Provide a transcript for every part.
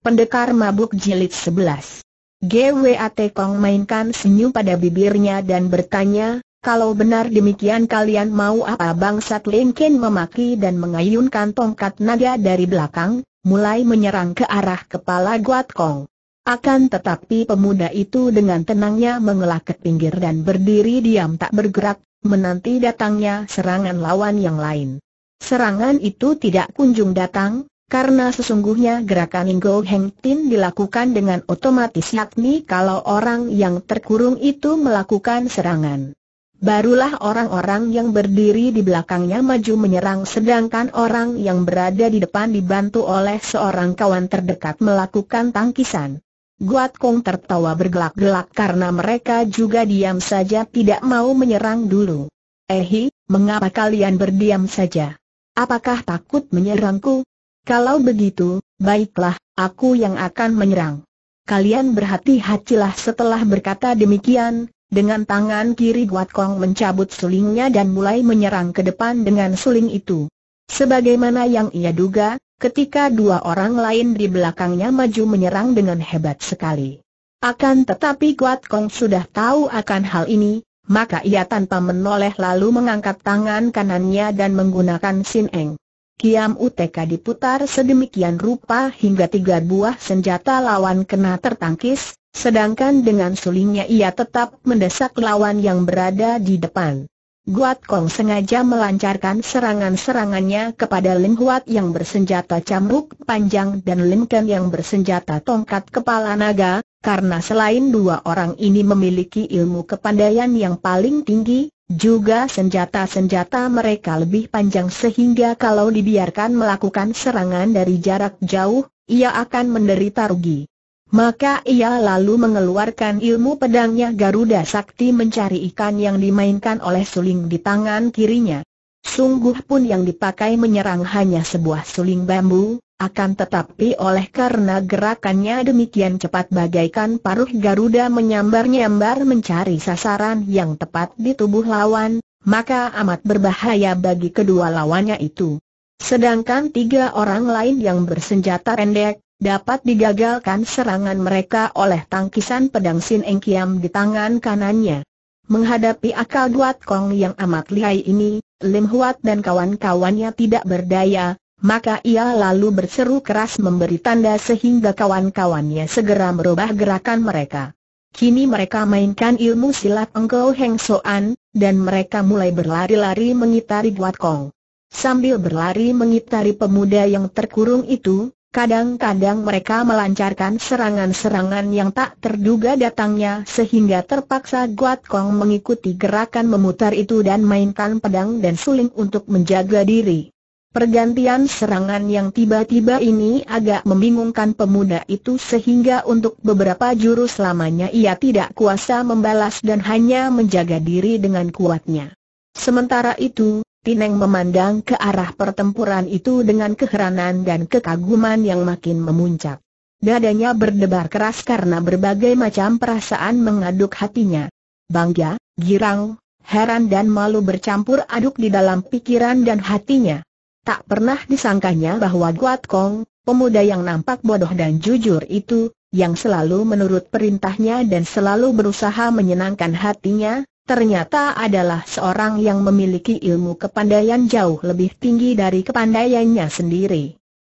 Pendekar Mabuk Jilid 11 GWAT Kong mainkan senyum pada bibirnya dan bertanya, kalau benar demikian kalian mau apa bangsat Lincoln memaki dan mengayunkan tongkat naga dari belakang, mulai menyerang ke arah kepala Guat Kong. Akan tetapi pemuda itu dengan tenangnya mengelak ke pinggir dan berdiri diam tak bergerak, menanti datangnya serangan lawan yang lain. Serangan itu tidak kunjung datang, karena sesungguhnya gerakan Ingo Heng Tin dilakukan dengan otomatis yakni kalau orang yang terkurung itu melakukan serangan. Barulah orang-orang yang berdiri di belakangnya maju menyerang sedangkan orang yang berada di depan dibantu oleh seorang kawan terdekat melakukan tangkisan. Guat Kong tertawa bergelak-gelak karena mereka juga diam saja tidak mau menyerang dulu. Ehi, eh mengapa kalian berdiam saja? Apakah takut menyerangku? Kalau begitu, baiklah, aku yang akan menyerang. Kalian berhati-hatilah setelah berkata demikian, dengan tangan kiri Guat Kong mencabut sulingnya dan mulai menyerang ke depan dengan suling itu. Sebagaimana yang ia duga, ketika dua orang lain di belakangnya maju menyerang dengan hebat sekali. Akan tetapi Guat Kong sudah tahu akan hal ini, maka ia tanpa menoleh lalu mengangkat tangan kanannya dan menggunakan Sin Eng. Kiam UTK diputar sedemikian rupa hingga tiga buah senjata lawan kena tertangkis, sedangkan dengan sulingnya ia tetap mendesak lawan yang berada di depan. Guat Kong sengaja melancarkan serangan-serangannya kepada Lim Huat yang bersenjata cambuk panjang dan Lim Ken yang bersenjata tongkat kepala naga, karena selain dua orang ini memiliki ilmu kepandaian yang paling tinggi, juga senjata-senjata mereka lebih panjang sehingga kalau dibiarkan melakukan serangan dari jarak jauh, ia akan menderita rugi. Maka ia lalu mengeluarkan ilmu pedangnya Garuda Sakti mencari ikan yang dimainkan oleh suling di tangan kirinya. Sungguh pun yang dipakai menyerang hanya sebuah suling bambu, akan tetapi oleh karena gerakannya demikian cepat bagaikan paruh Garuda menyambar-nyambar mencari sasaran yang tepat di tubuh lawan, maka amat berbahaya bagi kedua lawannya itu. Sedangkan tiga orang lain yang bersenjata pendek, dapat digagalkan serangan mereka oleh tangkisan pedang Sin Eng Kiam di tangan kanannya. Menghadapi akal kuat Kong yang amat lihai ini, Lim Huat dan kawan-kawannya tidak berdaya, maka ia lalu berseru keras memberi tanda sehingga kawan-kawannya segera merubah gerakan mereka. Kini mereka mainkan ilmu silat Engkau Heng Soan, dan mereka mulai berlari-lari mengitari Guat Kong. Sambil berlari mengitari pemuda yang terkurung itu, kadang-kadang mereka melancarkan serangan-serangan yang tak terduga datangnya sehingga terpaksa Guat Kong mengikuti gerakan memutar itu dan mainkan pedang dan suling untuk menjaga diri. Pergantian serangan yang tiba-tiba ini agak membingungkan pemuda itu sehingga untuk beberapa jurus lamanya ia tidak kuasa membalas dan hanya menjaga diri dengan kuatnya. Sementara itu, Tineng memandang ke arah pertempuran itu dengan keheranan dan kekaguman yang makin memuncak. Dadanya berdebar keras karena berbagai macam perasaan mengaduk hatinya. Bangga, girang, heran dan malu bercampur aduk di dalam pikiran dan hatinya. Tak pernah disangkanya bahwa Guat Kong, pemuda yang nampak bodoh dan jujur itu, yang selalu menurut perintahnya dan selalu berusaha menyenangkan hatinya, ternyata adalah seorang yang memiliki ilmu kepandaian jauh lebih tinggi dari kepandaiannya sendiri.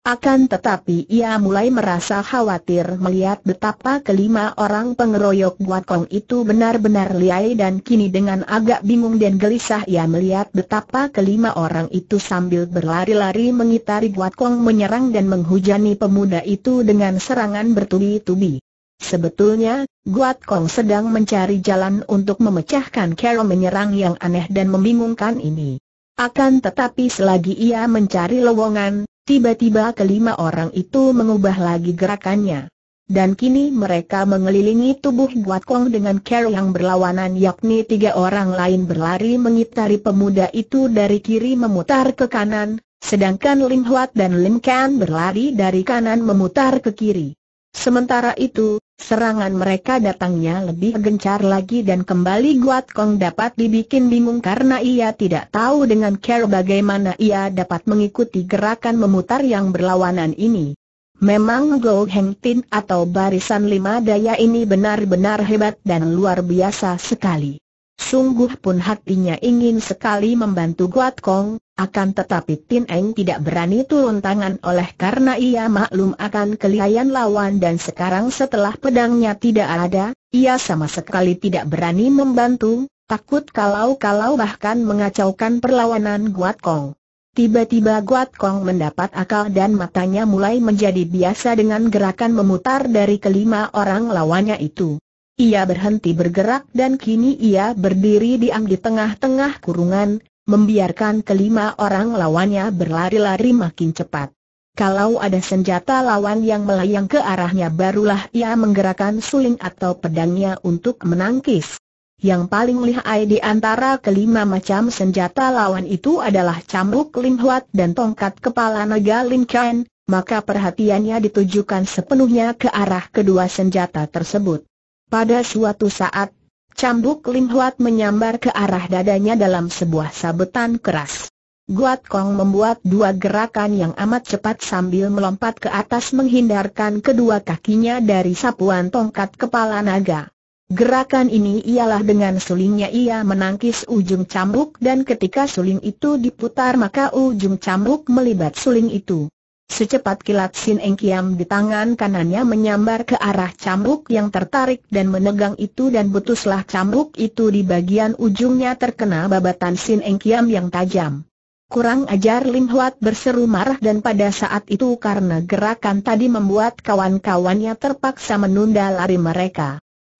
Akan tetapi ia mulai merasa khawatir melihat betapa kelima orang pengeroyok Kong itu benar-benar liai dan kini dengan agak bingung dan gelisah ia melihat betapa kelima orang itu sambil berlari-lari mengitari Kong menyerang dan menghujani pemuda itu dengan serangan bertubi-tubi. Sebetulnya, Guat Kong sedang mencari jalan untuk memecahkan Carol menyerang yang aneh dan membingungkan ini. Akan tetapi selagi ia mencari lowongan, Tiba-tiba kelima orang itu mengubah lagi gerakannya. Dan kini mereka mengelilingi tubuh Guat Kong dengan cara yang berlawanan yakni tiga orang lain berlari mengitari pemuda itu dari kiri memutar ke kanan, sedangkan Lim Huat dan Lim Kan berlari dari kanan memutar ke kiri. Sementara itu, Serangan mereka datangnya lebih gencar lagi dan kembali Guat Kong dapat dibikin bingung karena ia tidak tahu dengan care bagaimana ia dapat mengikuti gerakan memutar yang berlawanan ini. Memang Go Heng Tin atau barisan lima daya ini benar-benar hebat dan luar biasa sekali. Sungguh pun hatinya ingin sekali membantu Guat Kong, akan tetapi Tin Eng tidak berani turun tangan oleh karena ia maklum akan kelihayan lawan dan sekarang setelah pedangnya tidak ada, ia sama sekali tidak berani membantu, takut kalau-kalau bahkan mengacaukan perlawanan Guat Kong. Tiba-tiba Guat Kong mendapat akal dan matanya mulai menjadi biasa dengan gerakan memutar dari kelima orang lawannya itu. Ia berhenti bergerak dan kini ia berdiri diam di tengah-tengah kurungan, membiarkan kelima orang lawannya berlari-lari makin cepat. Kalau ada senjata lawan yang melayang ke arahnya barulah ia menggerakkan suling atau pedangnya untuk menangkis. Yang paling lihai di antara kelima macam senjata lawan itu adalah cambuk Lim Huat dan tongkat kepala naga Lim Chen, maka perhatiannya ditujukan sepenuhnya ke arah kedua senjata tersebut. Pada suatu saat, cambuk Lim Huat menyambar ke arah dadanya dalam sebuah sabetan keras. Guat Kong membuat dua gerakan yang amat cepat sambil melompat ke atas menghindarkan kedua kakinya dari sapuan tongkat kepala naga. Gerakan ini ialah dengan sulingnya ia menangkis ujung cambuk dan ketika suling itu diputar maka ujung cambuk melibat suling itu. Secepat kilat Sin Eng Kiam di tangan kanannya menyambar ke arah cambuk yang tertarik dan menegang itu dan butuslah cambuk itu di bagian ujungnya terkena babatan Sin Eng Kiam yang tajam. Kurang ajar Lim Huat berseru marah dan pada saat itu karena gerakan tadi membuat kawan-kawannya terpaksa menunda lari mereka.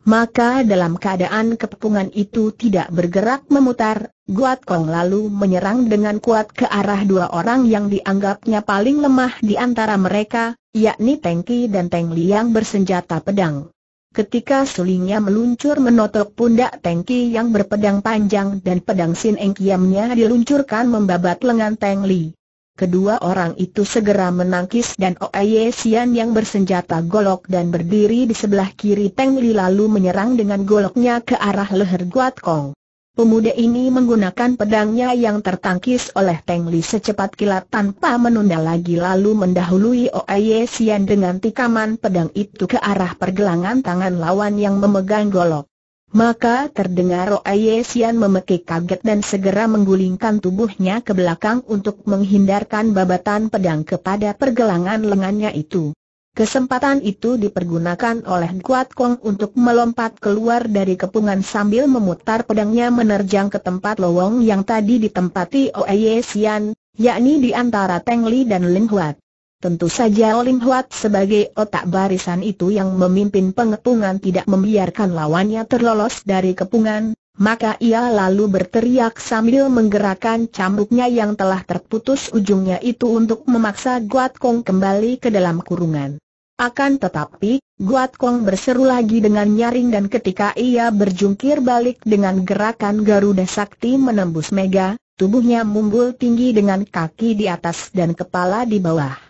Maka dalam keadaan kepungan itu tidak bergerak memutar, Guat Kong lalu menyerang dengan kuat ke arah dua orang yang dianggapnya paling lemah di antara mereka, yakni Tengki dan Teng yang bersenjata pedang. Ketika sulingnya meluncur menotok pundak Tengki yang berpedang panjang dan pedang Sin Eng Kiamnya diluncurkan membabat lengan Teng Li. Kedua orang itu segera menangkis dan Oye Sian yang bersenjata golok dan berdiri di sebelah kiri Teng Li lalu menyerang dengan goloknya ke arah leher Guat Kong. Pemuda ini menggunakan pedangnya yang tertangkis oleh Teng Li secepat kilat tanpa menunda lagi lalu mendahului Oye Sian dengan tikaman pedang itu ke arah pergelangan tangan lawan yang memegang golok. Maka terdengar Oye Sian memekik kaget dan segera menggulingkan tubuhnya ke belakang untuk menghindarkan babatan pedang kepada pergelangan lengannya itu. Kesempatan itu dipergunakan oleh Kuat Kong untuk melompat keluar dari kepungan sambil memutar pedangnya menerjang ke tempat lowong yang tadi ditempati Oye Sian, yakni di antara Teng Li dan Ling Huat. Tentu saja Lim Huat sebagai otak barisan itu yang memimpin pengepungan tidak membiarkan lawannya terlolos dari kepungan, maka ia lalu berteriak sambil menggerakkan cambuknya yang telah terputus ujungnya itu untuk memaksa Guat Kong kembali ke dalam kurungan. Akan tetapi, Guat Kong berseru lagi dengan nyaring dan ketika ia berjungkir balik dengan gerakan Garuda Sakti menembus Mega, tubuhnya mumbul tinggi dengan kaki di atas dan kepala di bawah.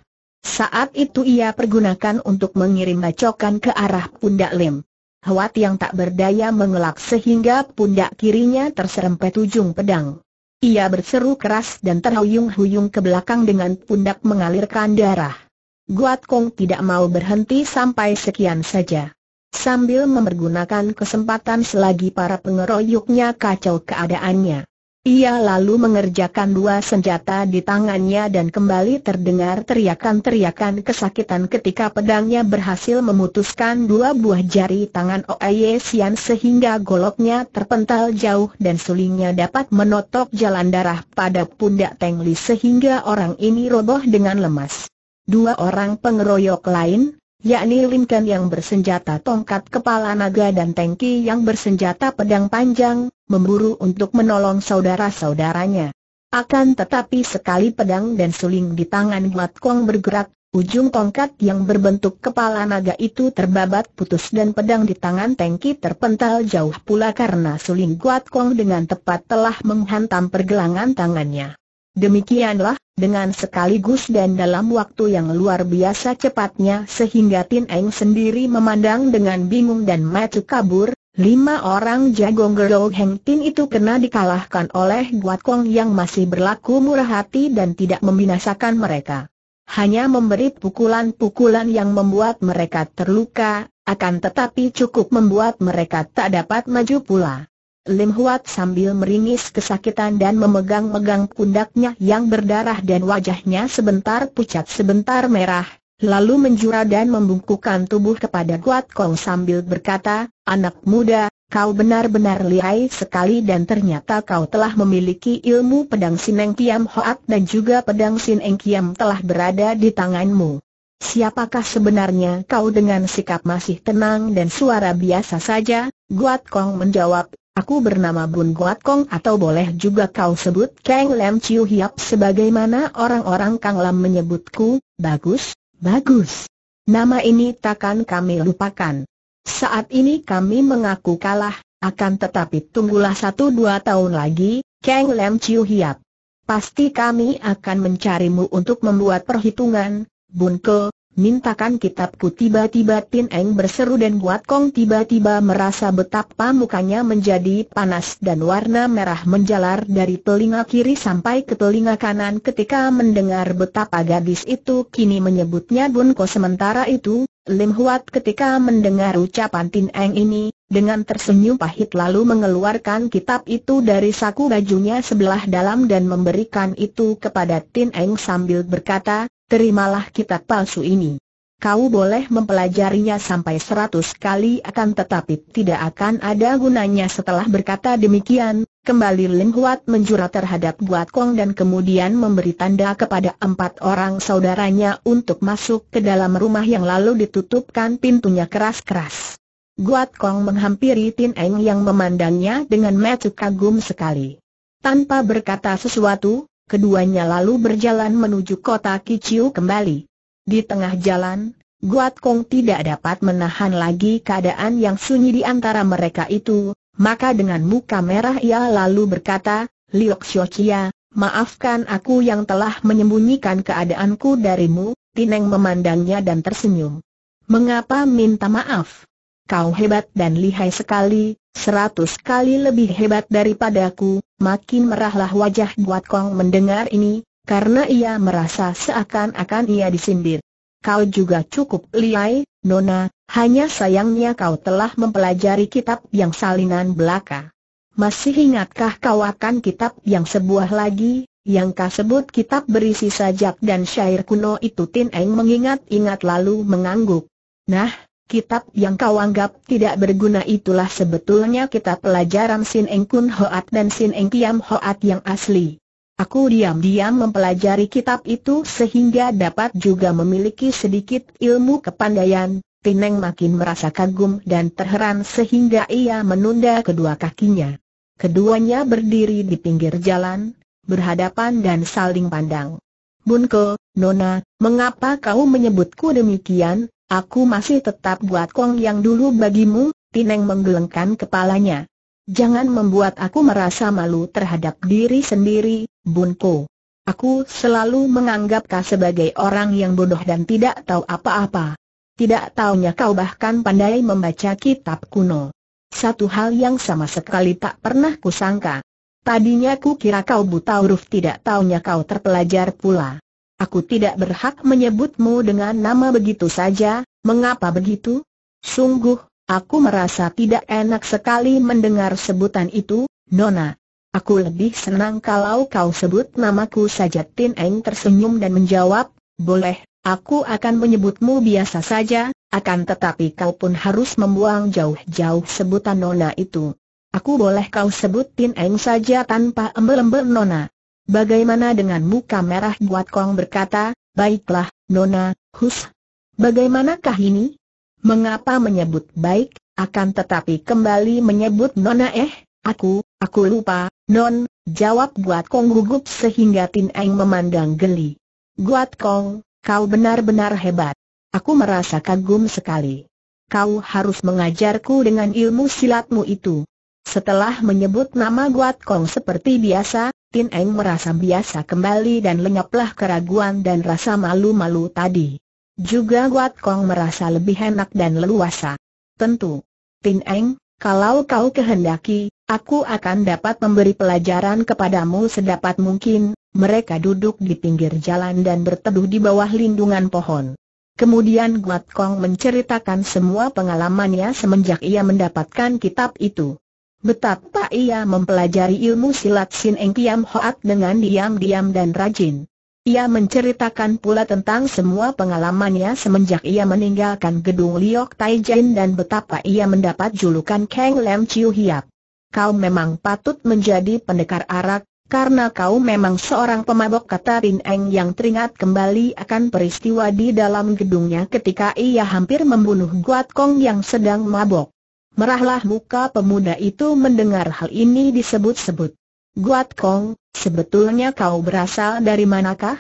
Saat itu ia pergunakan untuk mengirim bacokan ke arah pundak Lim. Hwat yang tak berdaya mengelak sehingga pundak kirinya terserempet ujung pedang. Ia berseru keras dan terhuyung-huyung ke belakang dengan pundak mengalirkan darah. Guat Kong tidak mau berhenti sampai sekian saja. Sambil memergunakan kesempatan selagi para pengeroyoknya kacau keadaannya. Ia lalu mengerjakan dua senjata di tangannya dan kembali terdengar teriakan-teriakan kesakitan ketika pedangnya berhasil memutuskan dua buah jari tangan Oye Sian sehingga goloknya terpental jauh dan sulingnya dapat menotok jalan darah pada pundak Tengli sehingga orang ini roboh dengan lemas. Dua orang pengeroyok lain, yakni Limkan yang bersenjata tongkat kepala naga dan Tengki yang bersenjata pedang panjang, memburu untuk menolong saudara-saudaranya. Akan tetapi sekali pedang dan suling di tangan Huat Kong bergerak, ujung tongkat yang berbentuk kepala naga itu terbabat putus dan pedang di tangan Tengki terpental jauh pula karena suling Huat Kong dengan tepat telah menghantam pergelangan tangannya. Demikianlah, dengan sekaligus dan dalam waktu yang luar biasa cepatnya sehingga Tin Eng sendiri memandang dengan bingung dan mati kabur, lima orang jago Gerou Heng Tin itu kena dikalahkan oleh Guat Kong yang masih berlaku murah hati dan tidak membinasakan mereka. Hanya memberi pukulan-pukulan yang membuat mereka terluka, akan tetapi cukup membuat mereka tak dapat maju pula. Lim Huat sambil meringis kesakitan dan memegang-megang pundaknya yang berdarah dan wajahnya sebentar pucat sebentar merah, lalu menjura dan membungkukkan tubuh kepada Guat Kong sambil berkata, Anak muda, kau benar-benar lihai sekali dan ternyata kau telah memiliki ilmu pedang Sineng Kiam Hoat dan juga pedang Sineng Kiam telah berada di tanganmu. Siapakah sebenarnya kau dengan sikap masih tenang dan suara biasa saja? Guat Kong menjawab, Aku bernama Bun Guat Kong atau boleh juga kau sebut Kang Lam Chiu Hiap sebagaimana orang-orang Kang Lam menyebutku, bagus, bagus. Nama ini takkan kami lupakan. Saat ini kami mengaku kalah, akan tetapi tunggulah satu dua tahun lagi, Kang Lam Chiu Hiap. Pasti kami akan mencarimu untuk membuat perhitungan, Bun Ko mintakan kitabku tiba-tiba Tin Eng berseru dan Buat Kong tiba-tiba merasa betapa mukanya menjadi panas dan warna merah menjalar dari telinga kiri sampai ke telinga kanan ketika mendengar betapa gadis itu kini menyebutnya Bun Ko. sementara itu, Lim Huat ketika mendengar ucapan Tin Eng ini, dengan tersenyum pahit lalu mengeluarkan kitab itu dari saku bajunya sebelah dalam dan memberikan itu kepada Tin Eng sambil berkata, terimalah kitab palsu ini. Kau boleh mempelajarinya sampai seratus kali akan tetapi tidak akan ada gunanya setelah berkata demikian, kembali Lim Huat menjura terhadap Guat Kong dan kemudian memberi tanda kepada empat orang saudaranya untuk masuk ke dalam rumah yang lalu ditutupkan pintunya keras-keras. Guat Kong menghampiri Tin Eng yang memandangnya dengan mata kagum sekali. Tanpa berkata sesuatu, keduanya lalu berjalan menuju kota Kiciu kembali. Di tengah jalan, Guat Kong tidak dapat menahan lagi keadaan yang sunyi di antara mereka itu, maka dengan muka merah ia lalu berkata, Liok Xiochia, maafkan aku yang telah menyembunyikan keadaanku darimu, Tineng memandangnya dan tersenyum. Mengapa minta maaf? Kau hebat dan lihai sekali, seratus kali lebih hebat daripadaku, makin merahlah wajah Guat Kong mendengar ini, karena ia merasa seakan-akan ia disindir. Kau juga cukup liai, Nona, hanya sayangnya kau telah mempelajari kitab yang salinan belaka. Masih ingatkah kau akan kitab yang sebuah lagi, yang kau sebut kitab berisi sajak dan syair kuno itu Tin Eng mengingat-ingat lalu mengangguk. Nah, Kitab yang kau anggap tidak berguna itulah sebetulnya kitab pelajaran Sin Eng Kun Hoat dan Sin Eng Kiam Hoat yang asli. Aku diam-diam mempelajari kitab itu sehingga dapat juga memiliki sedikit ilmu kepandaian. Tineng makin merasa kagum dan terheran sehingga ia menunda kedua kakinya. Keduanya berdiri di pinggir jalan, berhadapan dan saling pandang. Bunko, Nona, mengapa kau menyebutku demikian? Aku masih tetap buat kong yang dulu bagimu, Tineng menggelengkan kepalanya. Jangan membuat aku merasa malu terhadap diri sendiri, Bunko. Aku selalu menganggap kau sebagai orang yang bodoh dan tidak tahu apa-apa. Tidak taunya kau bahkan pandai membaca kitab kuno. Satu hal yang sama sekali tak pernah kusangka. Tadinya ku kira kau buta huruf tidak taunya kau terpelajar pula. Aku tidak berhak menyebutmu dengan nama begitu saja, mengapa begitu? Sungguh, aku merasa tidak enak sekali mendengar sebutan itu, Nona. Aku lebih senang kalau kau sebut namaku saja Tin Eng tersenyum dan menjawab, boleh, aku akan menyebutmu biasa saja, akan tetapi kau pun harus membuang jauh-jauh sebutan Nona itu. Aku boleh kau sebut Tin Eng saja tanpa embel-embel Nona. Bagaimana dengan muka merah buat Kong berkata, baiklah, Nona, Hus. Bagaimanakah ini? Mengapa menyebut baik, akan tetapi kembali menyebut Nona eh, aku, aku lupa, Non, jawab buat Kong gugup sehingga Tin Eng memandang geli. Buat Kong, kau benar-benar hebat. Aku merasa kagum sekali. Kau harus mengajarku dengan ilmu silatmu itu. Setelah menyebut nama Guat Kong seperti biasa, Tin Eng merasa biasa kembali dan lenyaplah keraguan dan rasa malu-malu tadi. Juga Guat Kong merasa lebih enak dan leluasa. Tentu. Tin Eng, kalau kau kehendaki, aku akan dapat memberi pelajaran kepadamu sedapat mungkin. Mereka duduk di pinggir jalan dan berteduh di bawah lindungan pohon. Kemudian Guat Kong menceritakan semua pengalamannya semenjak ia mendapatkan kitab itu. Betapa ia mempelajari ilmu silat Sin Eng Kiam Hoat dengan diam-diam dan rajin. Ia menceritakan pula tentang semua pengalamannya semenjak ia meninggalkan gedung Liok taijin dan betapa ia mendapat julukan Kang Lam Chiu Hiap. Kau memang patut menjadi pendekar arak, karena kau memang seorang pemabok kata Rin Eng yang teringat kembali akan peristiwa di dalam gedungnya ketika ia hampir membunuh Guat Kong yang sedang mabok. Merahlah muka pemuda itu mendengar hal ini disebut-sebut. Guat Kong, sebetulnya kau berasal dari manakah?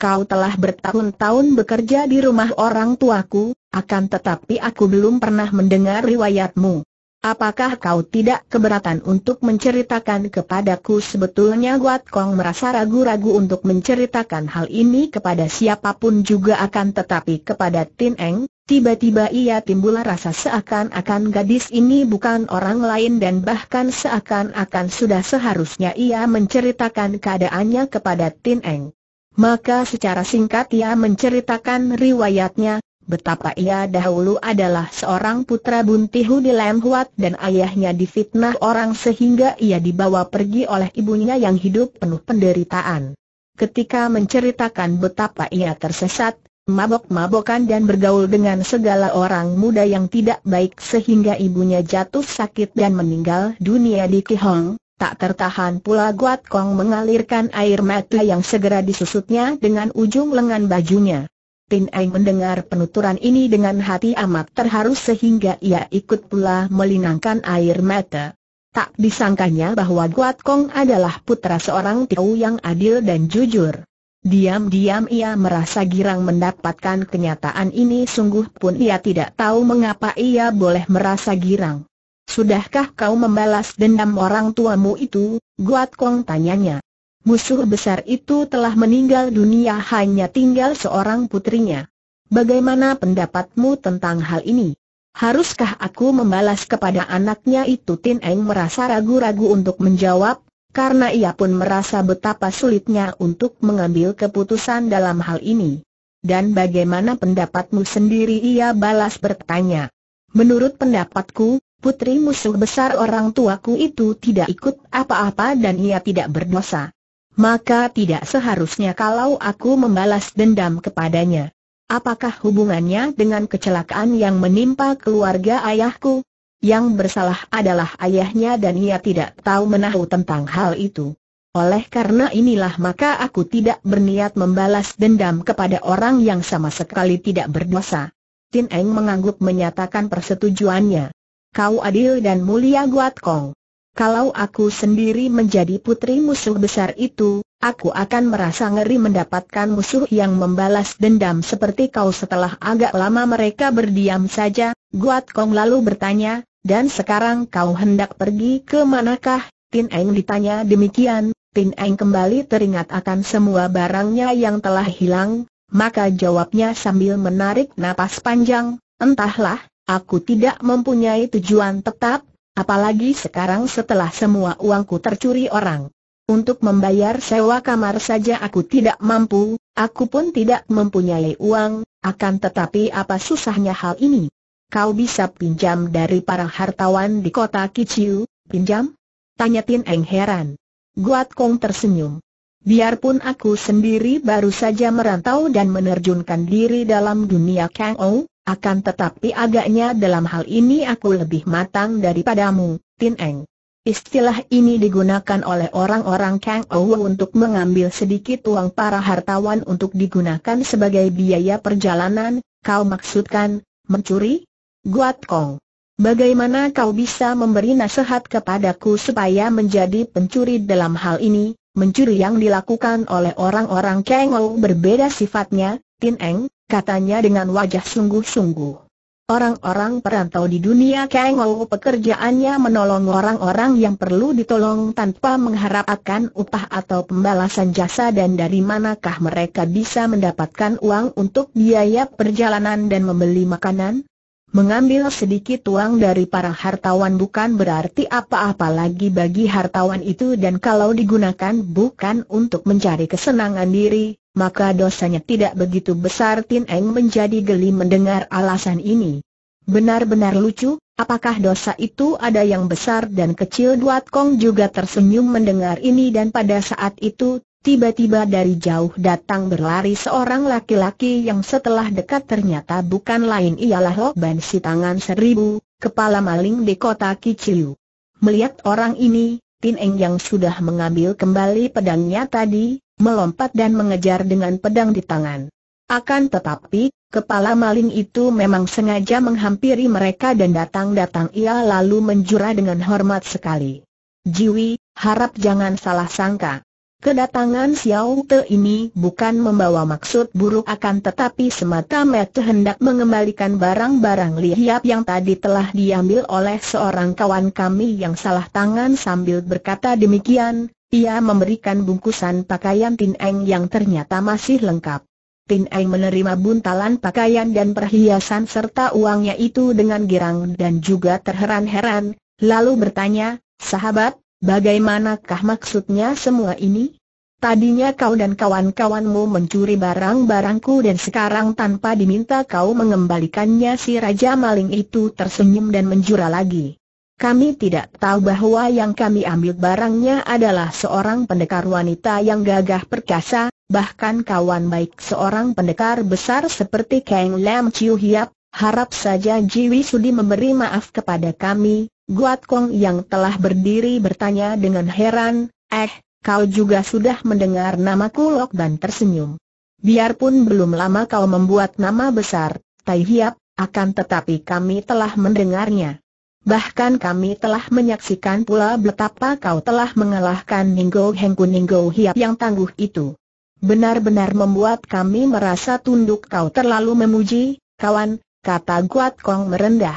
Kau telah bertahun-tahun bekerja di rumah orang tuaku, akan tetapi aku belum pernah mendengar riwayatmu. Apakah kau tidak keberatan untuk menceritakan kepadaku sebetulnya Guat Kong merasa ragu-ragu untuk menceritakan hal ini kepada siapapun juga akan tetapi kepada Tin Eng, tiba-tiba ia timbul rasa seakan-akan gadis ini bukan orang lain dan bahkan seakan-akan sudah seharusnya ia menceritakan keadaannya kepada Tin Eng. Maka secara singkat ia menceritakan riwayatnya, Betapa ia dahulu adalah seorang putra buntihu di Lam Huat dan ayahnya difitnah orang sehingga ia dibawa pergi oleh ibunya yang hidup penuh penderitaan. Ketika menceritakan betapa ia tersesat, mabok-mabokan dan bergaul dengan segala orang muda yang tidak baik sehingga ibunya jatuh sakit dan meninggal dunia di Kihong, tak tertahan pula Guat Kong mengalirkan air mata yang segera disusutnya dengan ujung lengan bajunya. Tin Eng mendengar penuturan ini dengan hati amat terharu sehingga ia ikut pula melinangkan air mata. Tak disangkanya bahwa Guat Kong adalah putra seorang Tiau yang adil dan jujur. Diam-diam ia merasa girang mendapatkan kenyataan ini sungguh pun ia tidak tahu mengapa ia boleh merasa girang. Sudahkah kau membalas dendam orang tuamu itu? Guat Kong tanyanya. Musuh besar itu telah meninggal dunia hanya tinggal seorang putrinya. Bagaimana pendapatmu tentang hal ini? Haruskah aku membalas kepada anaknya itu Tin Eng merasa ragu-ragu untuk menjawab, karena ia pun merasa betapa sulitnya untuk mengambil keputusan dalam hal ini. Dan bagaimana pendapatmu sendiri ia balas bertanya. Menurut pendapatku, putri musuh besar orang tuaku itu tidak ikut apa-apa dan ia tidak berdosa maka tidak seharusnya kalau aku membalas dendam kepadanya. Apakah hubungannya dengan kecelakaan yang menimpa keluarga ayahku? Yang bersalah adalah ayahnya dan ia tidak tahu menahu tentang hal itu. Oleh karena inilah maka aku tidak berniat membalas dendam kepada orang yang sama sekali tidak berdosa. Tin Eng mengangguk menyatakan persetujuannya. Kau adil dan mulia Guat Kong. Kalau aku sendiri menjadi putri musuh besar itu, aku akan merasa ngeri mendapatkan musuh yang membalas dendam seperti kau setelah agak lama mereka berdiam saja, Guat Kong lalu bertanya, dan sekarang kau hendak pergi ke manakah? Tin Eng ditanya demikian, Tin Eng kembali teringat akan semua barangnya yang telah hilang, maka jawabnya sambil menarik napas panjang, entahlah, aku tidak mempunyai tujuan tetap, Apalagi sekarang setelah semua uangku tercuri orang. Untuk membayar sewa kamar saja aku tidak mampu, aku pun tidak mempunyai uang, akan tetapi apa susahnya hal ini? Kau bisa pinjam dari para hartawan di kota Kiciu, pinjam? Tanya Tin Eng heran. Guat Kong tersenyum. Biarpun aku sendiri baru saja merantau dan menerjunkan diri dalam dunia Kang Ou, akan tetapi agaknya dalam hal ini aku lebih matang daripadamu, Tin Eng. Istilah ini digunakan oleh orang-orang Kang Ou untuk mengambil sedikit uang para hartawan untuk digunakan sebagai biaya perjalanan, kau maksudkan, mencuri? Guat Kong. Bagaimana kau bisa memberi nasihat kepadaku supaya menjadi pencuri dalam hal ini? Mencuri yang dilakukan oleh orang-orang Kang Ou berbeda sifatnya, Tin Eng, katanya dengan wajah sungguh-sungguh. Orang-orang perantau di dunia Kengou pekerjaannya menolong orang-orang yang perlu ditolong tanpa mengharapkan upah atau pembalasan jasa dan dari manakah mereka bisa mendapatkan uang untuk biaya perjalanan dan membeli makanan? Mengambil sedikit uang dari para hartawan bukan berarti apa-apa lagi bagi hartawan itu dan kalau digunakan bukan untuk mencari kesenangan diri, maka dosanya tidak begitu besar Tin Eng menjadi geli mendengar alasan ini. Benar-benar lucu, apakah dosa itu ada yang besar dan kecil Duat Kong juga tersenyum mendengar ini dan pada saat itu Tiba-tiba dari jauh datang berlari seorang laki-laki yang setelah dekat ternyata bukan lain ialah Loban si tangan seribu, kepala maling di kota Kiciu. Melihat orang ini, Tin Eng yang sudah mengambil kembali pedangnya tadi, melompat dan mengejar dengan pedang di tangan. Akan tetapi, kepala maling itu memang sengaja menghampiri mereka dan datang-datang ia lalu menjura dengan hormat sekali. Jiwi, harap jangan salah sangka. Kedatangan Xiao Te ini bukan membawa maksud buruk akan tetapi semata-mata hendak mengembalikan barang-barang lihat yang tadi telah diambil oleh seorang kawan kami yang salah tangan sambil berkata demikian, ia memberikan bungkusan pakaian Tin Eng yang ternyata masih lengkap. Tin Eng menerima buntalan pakaian dan perhiasan serta uangnya itu dengan girang dan juga terheran-heran, lalu bertanya, sahabat, Bagaimanakah maksudnya semua ini? Tadinya kau dan kawan-kawanmu mencuri barang-barangku dan sekarang tanpa diminta kau mengembalikannya si Raja Maling itu tersenyum dan menjura lagi. Kami tidak tahu bahwa yang kami ambil barangnya adalah seorang pendekar wanita yang gagah perkasa, bahkan kawan baik seorang pendekar besar seperti Kang Lam Chiu Hiap, Harap saja Jiwi Sudi memberi maaf kepada kami, Guat Kong yang telah berdiri bertanya dengan heran, eh, kau juga sudah mendengar nama Kulok dan tersenyum. Biarpun belum lama kau membuat nama besar, Tai Hiap, akan tetapi kami telah mendengarnya. Bahkan kami telah menyaksikan pula betapa kau telah mengalahkan Ninggo Hengku Ninggo Hiap yang tangguh itu. Benar-benar membuat kami merasa tunduk kau terlalu memuji, kawan, kata Guat Kong merendah.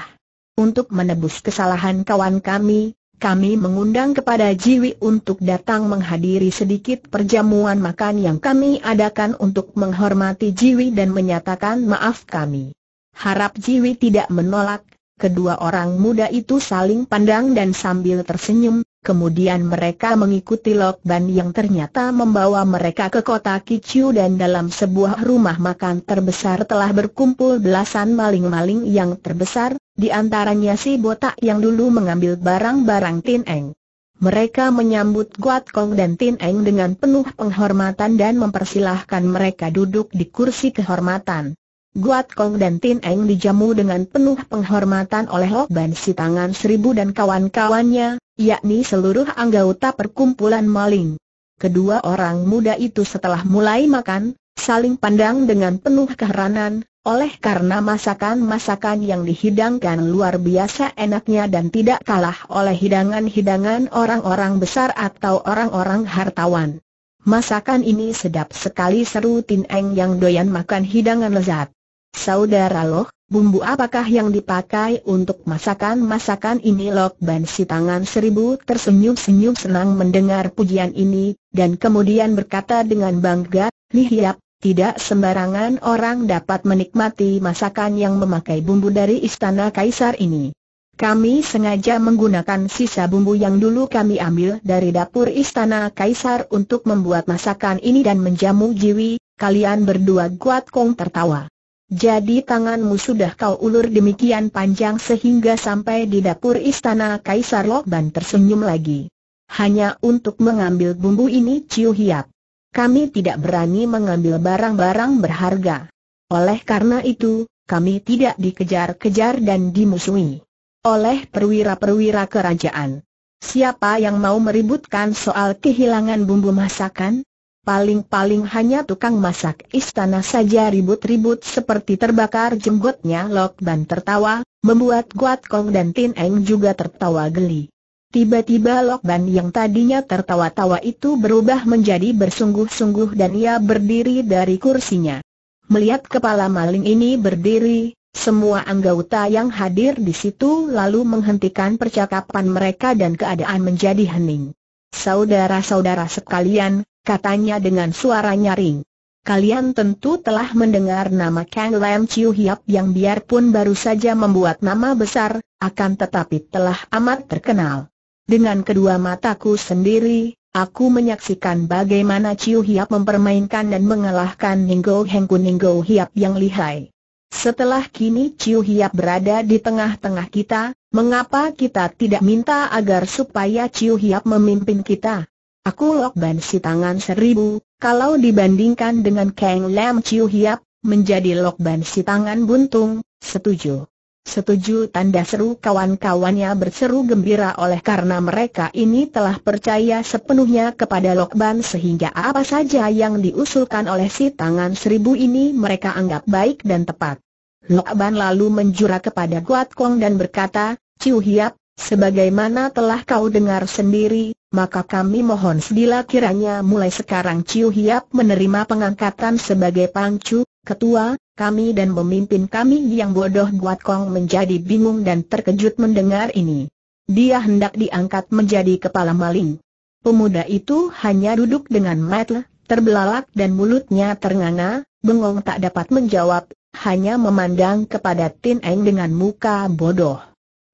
Untuk menebus kesalahan kawan kami, kami mengundang kepada Jiwi untuk datang menghadiri sedikit perjamuan makan yang kami adakan untuk menghormati Jiwi dan menyatakan maaf kami. Harap Jiwi tidak menolak, kedua orang muda itu saling pandang dan sambil tersenyum, Kemudian mereka mengikuti Lokban yang ternyata membawa mereka ke kota Kichu dan dalam sebuah rumah makan terbesar telah berkumpul belasan maling-maling yang terbesar, di antaranya si botak yang dulu mengambil barang-barang Tin Eng. Mereka menyambut Guat Kong dan Tin Eng dengan penuh penghormatan dan mempersilahkan mereka duduk di kursi kehormatan. Guat Kong dan Tin Eng dijamu dengan penuh penghormatan oleh Lok Ban si tangan seribu dan kawan-kawannya, yakni seluruh anggota perkumpulan maling. Kedua orang muda itu setelah mulai makan, saling pandang dengan penuh keheranan, oleh karena masakan-masakan yang dihidangkan luar biasa enaknya dan tidak kalah oleh hidangan-hidangan orang-orang besar atau orang-orang hartawan. Masakan ini sedap sekali seru Tin Eng yang doyan makan hidangan lezat. Saudara Loh, Bumbu apakah yang dipakai untuk masakan-masakan ini Lok Ban si tangan seribu tersenyum-senyum senang mendengar pujian ini, dan kemudian berkata dengan bangga, Lihiap, tidak sembarangan orang dapat menikmati masakan yang memakai bumbu dari istana kaisar ini. Kami sengaja menggunakan sisa bumbu yang dulu kami ambil dari dapur istana kaisar untuk membuat masakan ini dan menjamu jiwi, kalian berdua kuat Kong tertawa. Jadi tanganmu sudah kau ulur demikian panjang sehingga sampai di dapur istana Kaisar Lokban tersenyum lagi. Hanya untuk mengambil bumbu ini Ciu Hiap. Kami tidak berani mengambil barang-barang berharga. Oleh karena itu, kami tidak dikejar-kejar dan dimusuhi oleh perwira-perwira kerajaan. Siapa yang mau meributkan soal kehilangan bumbu masakan? Paling-paling hanya tukang masak istana saja ribut-ribut seperti terbakar jenggotnya Lok Ban tertawa, membuat Guat Kong dan Tin Eng juga tertawa geli. Tiba-tiba Lok Ban yang tadinya tertawa-tawa itu berubah menjadi bersungguh-sungguh dan ia berdiri dari kursinya. Melihat kepala maling ini berdiri, semua anggota yang hadir di situ lalu menghentikan percakapan mereka dan keadaan menjadi hening. Saudara-saudara sekalian, katanya dengan suara nyaring. Kalian tentu telah mendengar nama Kang Lam Chiu Hiap yang biarpun baru saja membuat nama besar, akan tetapi telah amat terkenal. Dengan kedua mataku sendiri, aku menyaksikan bagaimana Chiu Hiap mempermainkan dan mengalahkan Ninggo Hengku Kun Hiap yang lihai. Setelah kini Chiu Hiap berada di tengah-tengah kita, mengapa kita tidak minta agar supaya Chiu Hiap memimpin kita? Aku Lokban si tangan seribu, kalau dibandingkan dengan Kang Lam Chiu Hiap, menjadi Lokban si tangan buntung, setuju. Setuju tanda seru kawan-kawannya berseru gembira oleh karena mereka ini telah percaya sepenuhnya kepada Lokban sehingga apa saja yang diusulkan oleh si tangan seribu ini mereka anggap baik dan tepat. Lokban lalu menjura kepada Guat Kong dan berkata, Ciu Hiap, sebagaimana telah kau dengar sendiri, maka kami mohon bila kiranya mulai sekarang Ciu Hiap menerima pengangkatan sebagai pangcu, ketua, kami dan pemimpin kami yang bodoh buat Kong menjadi bingung dan terkejut mendengar ini. Dia hendak diangkat menjadi kepala maling. Pemuda itu hanya duduk dengan mat, terbelalak dan mulutnya ternganga, bengong tak dapat menjawab, hanya memandang kepada Tin Eng dengan muka bodoh.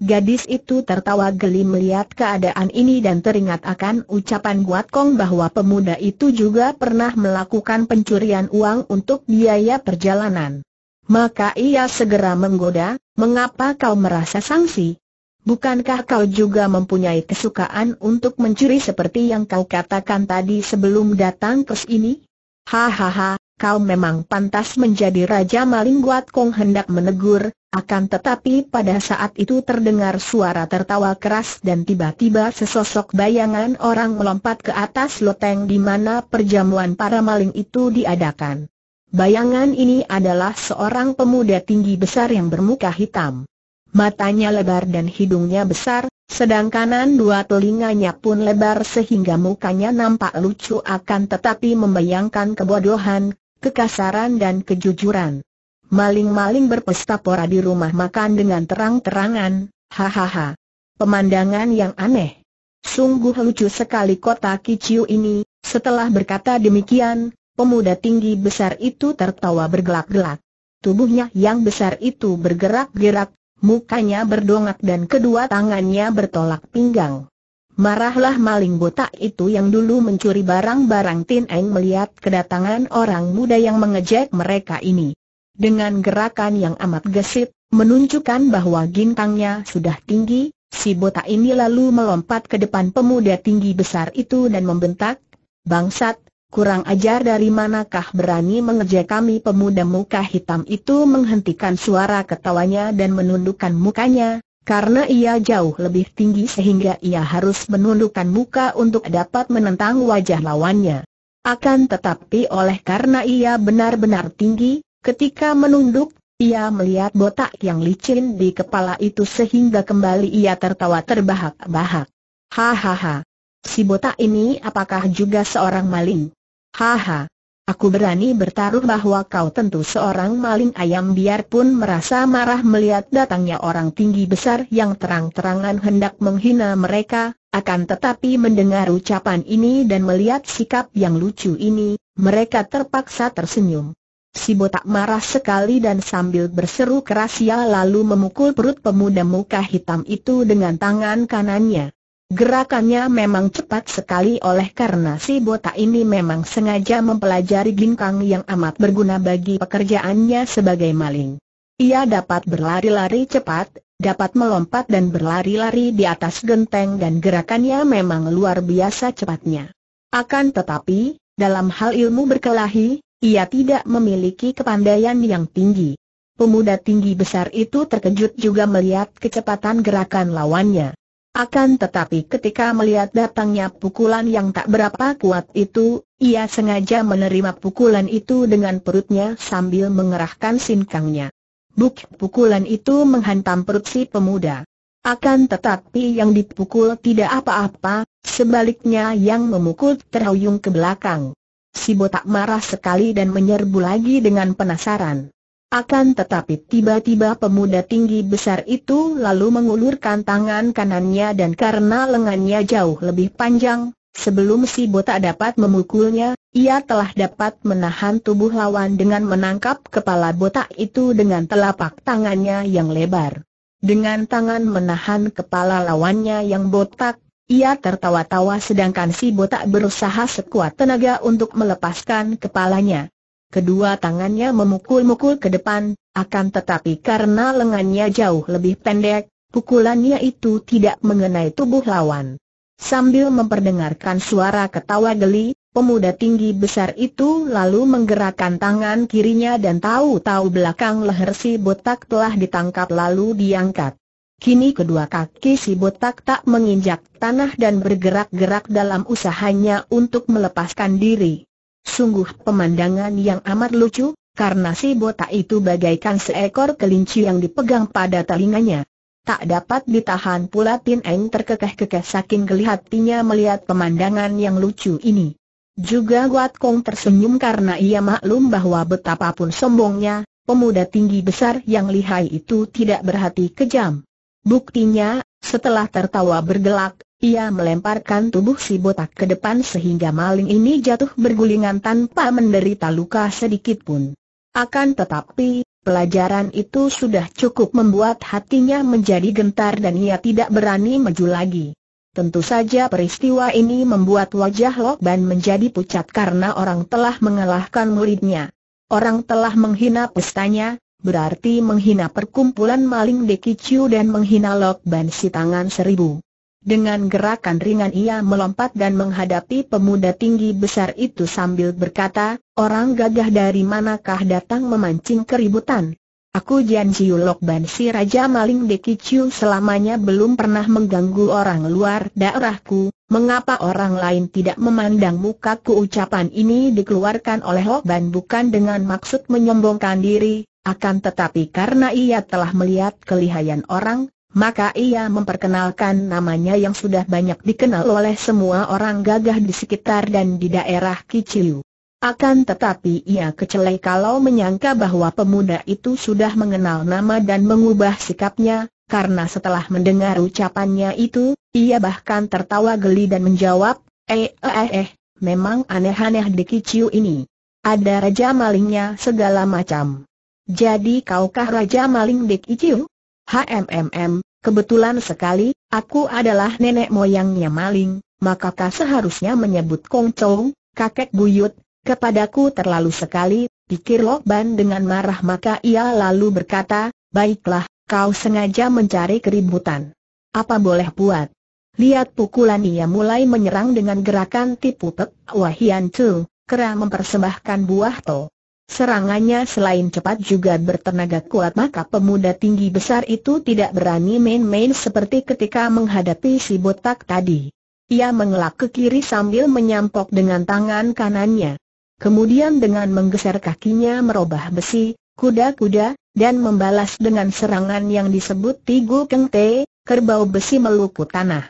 Gadis itu tertawa geli melihat keadaan ini dan teringat akan ucapan Guat Kong bahwa pemuda itu juga pernah melakukan pencurian uang untuk biaya perjalanan. Maka ia segera menggoda, mengapa kau merasa sangsi? Bukankah kau juga mempunyai kesukaan untuk mencuri seperti yang kau katakan tadi sebelum datang ke sini? Hahaha, kau memang pantas menjadi Raja Maling Guat Kong hendak menegur, akan tetapi pada saat itu terdengar suara tertawa keras dan tiba-tiba sesosok bayangan orang melompat ke atas loteng di mana perjamuan para maling itu diadakan. Bayangan ini adalah seorang pemuda tinggi besar yang bermuka hitam. Matanya lebar dan hidungnya besar, sedangkan dua telinganya pun lebar sehingga mukanya nampak lucu akan tetapi membayangkan kebodohan, kekasaran dan kejujuran. Maling-maling berpesta pora di rumah makan dengan terang-terangan, hahaha. Pemandangan yang aneh. Sungguh lucu sekali kota Kiciu ini, setelah berkata demikian, pemuda tinggi besar itu tertawa bergelak-gelak. Tubuhnya yang besar itu bergerak-gerak, mukanya berdongak dan kedua tangannya bertolak pinggang. Marahlah maling botak itu yang dulu mencuri barang-barang Tin Eng melihat kedatangan orang muda yang mengejek mereka ini. Dengan gerakan yang amat gesit, menunjukkan bahwa gintangnya sudah tinggi, si botak ini lalu melompat ke depan pemuda tinggi besar itu dan membentak, Bangsat, kurang ajar dari manakah berani mengejek kami pemuda muka hitam itu menghentikan suara ketawanya dan menundukkan mukanya, karena ia jauh lebih tinggi sehingga ia harus menundukkan muka untuk dapat menentang wajah lawannya. Akan tetapi oleh karena ia benar-benar tinggi, ketika menunduk, ia melihat botak yang licin di kepala itu sehingga kembali ia tertawa terbahak-bahak. Hahaha. Si botak ini apakah juga seorang maling? Haha. Aku berani bertaruh bahwa kau tentu seorang maling ayam biarpun merasa marah melihat datangnya orang tinggi besar yang terang-terangan hendak menghina mereka, akan tetapi mendengar ucapan ini dan melihat sikap yang lucu ini, mereka terpaksa tersenyum. Si botak marah sekali dan sambil berseru keras ia lalu memukul perut pemuda muka hitam itu dengan tangan kanannya. Gerakannya memang cepat sekali oleh karena si botak ini memang sengaja mempelajari ginkang yang amat berguna bagi pekerjaannya sebagai maling. Ia dapat berlari-lari cepat, dapat melompat dan berlari-lari di atas genteng dan gerakannya memang luar biasa cepatnya. Akan tetapi, dalam hal ilmu berkelahi, ia tidak memiliki kepandaian yang tinggi. Pemuda tinggi besar itu terkejut juga melihat kecepatan gerakan lawannya. Akan tetapi ketika melihat datangnya pukulan yang tak berapa kuat itu, ia sengaja menerima pukulan itu dengan perutnya sambil mengerahkan sinkangnya. Buk pukulan itu menghantam perut si pemuda. Akan tetapi yang dipukul tidak apa-apa, sebaliknya yang memukul terhuyung ke belakang. Si botak marah sekali dan menyerbu lagi dengan penasaran. Akan tetapi tiba-tiba pemuda tinggi besar itu lalu mengulurkan tangan kanannya dan karena lengannya jauh lebih panjang, sebelum si botak dapat memukulnya, ia telah dapat menahan tubuh lawan dengan menangkap kepala botak itu dengan telapak tangannya yang lebar. Dengan tangan menahan kepala lawannya yang botak, ia tertawa-tawa sedangkan si botak berusaha sekuat tenaga untuk melepaskan kepalanya. Kedua tangannya memukul-mukul ke depan, akan tetapi karena lengannya jauh lebih pendek, pukulannya itu tidak mengenai tubuh lawan. Sambil memperdengarkan suara ketawa geli, pemuda tinggi besar itu lalu menggerakkan tangan kirinya dan tahu-tahu belakang leher si botak telah ditangkap lalu diangkat. Kini kedua kaki si botak tak menginjak tanah dan bergerak-gerak dalam usahanya untuk melepaskan diri. Sungguh pemandangan yang amat lucu, karena si botak itu bagaikan seekor kelinci yang dipegang pada telinganya. Tak dapat ditahan pula Tin Eng terkekeh-kekeh saking kelihatinya melihat pemandangan yang lucu ini. Juga Guat Kong tersenyum karena ia maklum bahwa betapapun sombongnya, pemuda tinggi besar yang lihai itu tidak berhati kejam. Buktinya, setelah tertawa bergelak, ia melemparkan tubuh si botak ke depan sehingga maling ini jatuh bergulingan tanpa menderita luka sedikit pun. Akan tetapi, pelajaran itu sudah cukup membuat hatinya menjadi gentar dan ia tidak berani maju lagi. Tentu saja peristiwa ini membuat wajah Lokban menjadi pucat karena orang telah mengalahkan muridnya. Orang telah menghina pestanya, berarti menghina perkumpulan maling Dekiciu dan menghina Lok Ban si tangan seribu. Dengan gerakan ringan ia melompat dan menghadapi pemuda tinggi besar itu sambil berkata, orang gagah dari manakah datang memancing keributan? Aku janji Lok Ban si Raja Maling Dekiciu selamanya belum pernah mengganggu orang luar daerahku, mengapa orang lain tidak memandang mukaku ucapan ini dikeluarkan oleh Lok Ban bukan dengan maksud menyombongkan diri, akan tetapi karena ia telah melihat kelihayan orang, maka ia memperkenalkan namanya yang sudah banyak dikenal oleh semua orang gagah di sekitar dan di daerah Kiciu. Akan tetapi ia kecelai kalau menyangka bahwa pemuda itu sudah mengenal nama dan mengubah sikapnya, karena setelah mendengar ucapannya itu, ia bahkan tertawa geli dan menjawab, eh eh eh, eh memang aneh-aneh di Kiciu ini. Ada raja malingnya segala macam. Jadi kaukah Raja Maling Dik Iciu? HMMM, kebetulan sekali, aku adalah nenek moyangnya maling, makakah seharusnya menyebut Kong Chow, kakek buyut, kepadaku terlalu sekali, pikir Ban dengan marah maka ia lalu berkata, baiklah, kau sengaja mencari keributan. Apa boleh buat? Lihat pukulan ia mulai menyerang dengan gerakan tipu pek Wahian Chu, kera mempersembahkan buah toh. Serangannya selain cepat juga bertenaga kuat maka pemuda tinggi besar itu tidak berani main-main seperti ketika menghadapi si botak tadi. Ia mengelak ke kiri sambil menyampok dengan tangan kanannya. Kemudian dengan menggeser kakinya merubah besi, kuda-kuda, dan membalas dengan serangan yang disebut Tigu Kengte, kerbau besi melukut tanah.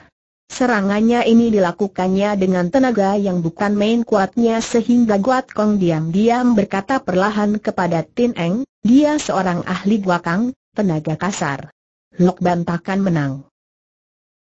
Serangannya ini dilakukannya dengan tenaga yang bukan main kuatnya sehingga Guat Kong diam-diam berkata perlahan kepada Tin Eng, dia seorang ahli guakang, tenaga kasar. Lok bantakan menang.